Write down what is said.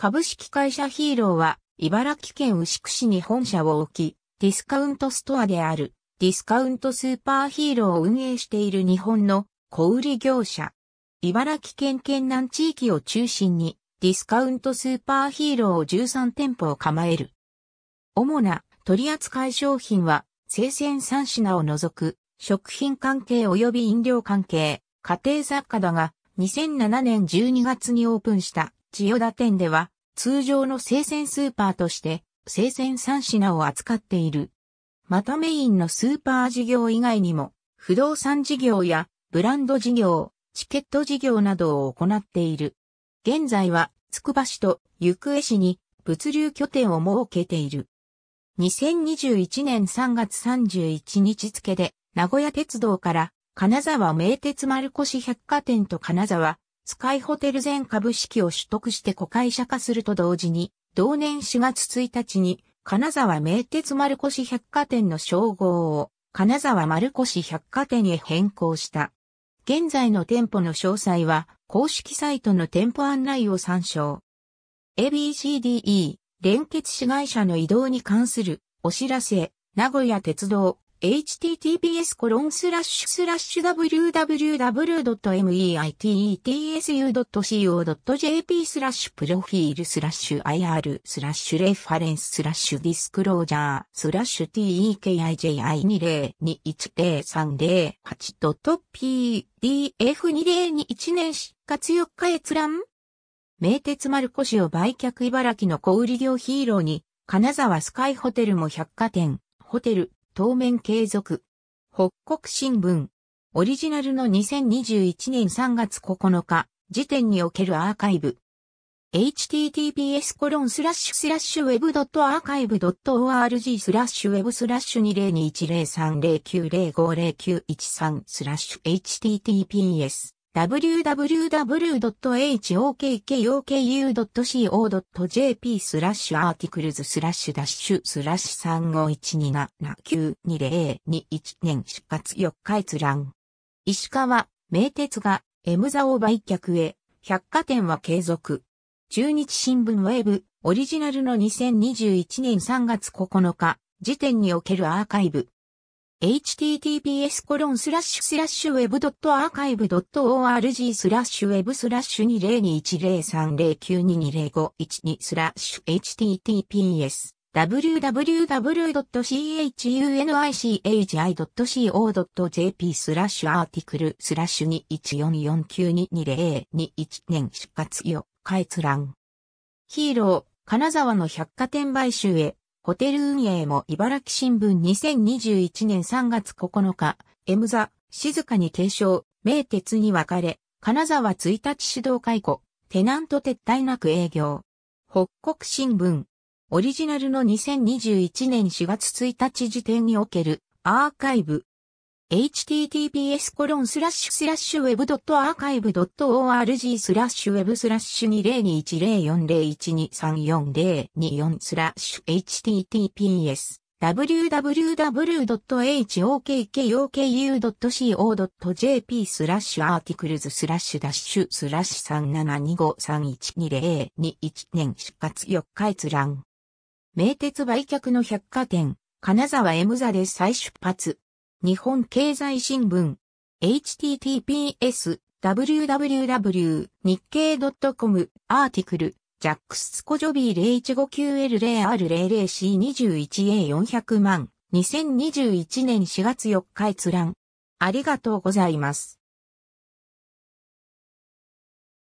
株式会社ヒーローは、茨城県牛久市に本社を置き、ディスカウントストアである、ディスカウントスーパーヒーローを運営している日本の小売業者。茨城県県南地域を中心に、ディスカウントスーパーヒーローを13店舗を構える。主な取扱い商品は、生鮮3品を除く、食品関係及び飲料関係、家庭雑貨だが、2007年12月にオープンした千代田店では、通常の生鮮スーパーとして、生鮮3品を扱っている。またメインのスーパー事業以外にも、不動産事業やブランド事業、チケット事業などを行っている。現在は、つくば市と行方市に物流拠点を設けている。2021年3月31日付で、名古屋鉄道から金沢名鉄丸越百貨店と金沢スカイホテル全株式を取得して子会社化すると同時に、同年4月1日に、金沢名鉄丸越百貨店の称号を、金沢丸越百貨店へ変更した。現在の店舗の詳細は、公式サイトの店舗案内を参照。ABCDE、連結市会社の移動に関するお知らせ、名古屋鉄道、https www.meetsu.co.jp スラッシュプロフィールスラッシュ IR スラッシュレファレンススラッシュディスクロージャースラッシュ tekiji20210308.pdf2021 年4月4日閲覧名鉄丸越を売却茨城の小売業ヒーローに金沢スカイホテルも百貨店ホテル当面継続。北国新聞。オリジナルの2021年3月9日時点におけるアーカイブ。https w e b a r c h i v e org スラッシュウェブスラッシュ20210309050913スラッシュ https w w w h o k k u c o j p スラッシュアーティクルズスラッシュダッシュスラッシュ3512792021年出発4日閲覧。石川、名鉄が、エムザを売却へ、百貨店は継続。中日新聞ウェブ、オリジナルの2021年3月9日、時点におけるアーカイブ。https コロンスラッシュスラッシュウェブドットアーカイブドット org スラッシュウェブスラッシュ2021030920512スラッシュ https www.chunichi.co.jp スラッシュアーティクルスラッシュ214492202年出発よ、開閲欄。ヒーロー、金沢の百貨店買収へ。ホテル運営も茨城新聞2021年3月9日、M 座、静かに継承、名鉄に分かれ、金沢1日指導解雇、テナント撤退なく営業。北国新聞。オリジナルの2021年4月1日時点におけるアーカイブ https コロンスラッシュスラッシュウェブドットアーカイブドット org スラッシュウェブスラッシュ20210401234024スラッシュ https www.hokkoku.co.jp スラッシュアーティクルズスラッシュダッシュスラッシュ37253120221年出発4日閲覧。名鉄売却の百貨店、金沢 M 座で再出発。日本経済新聞 https www 日経 .com アーティクルジャックス・スコジョビー0 1 5 9 l 0 r 0 0 c 2 1 a 4 0 0万2021年4月4日閲覧ありがとうございます。